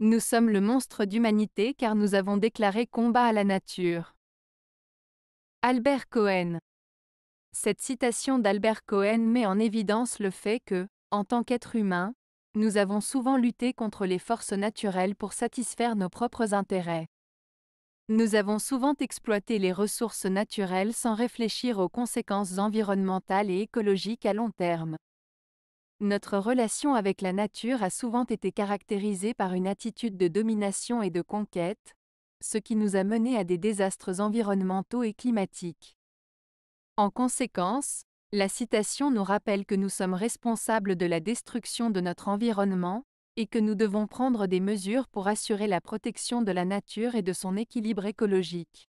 Nous sommes le monstre d'humanité car nous avons déclaré combat à la nature. Albert Cohen Cette citation d'Albert Cohen met en évidence le fait que, en tant qu'être humain, nous avons souvent lutté contre les forces naturelles pour satisfaire nos propres intérêts. Nous avons souvent exploité les ressources naturelles sans réfléchir aux conséquences environnementales et écologiques à long terme. Notre relation avec la nature a souvent été caractérisée par une attitude de domination et de conquête, ce qui nous a mené à des désastres environnementaux et climatiques. En conséquence, la citation nous rappelle que nous sommes responsables de la destruction de notre environnement, et que nous devons prendre des mesures pour assurer la protection de la nature et de son équilibre écologique.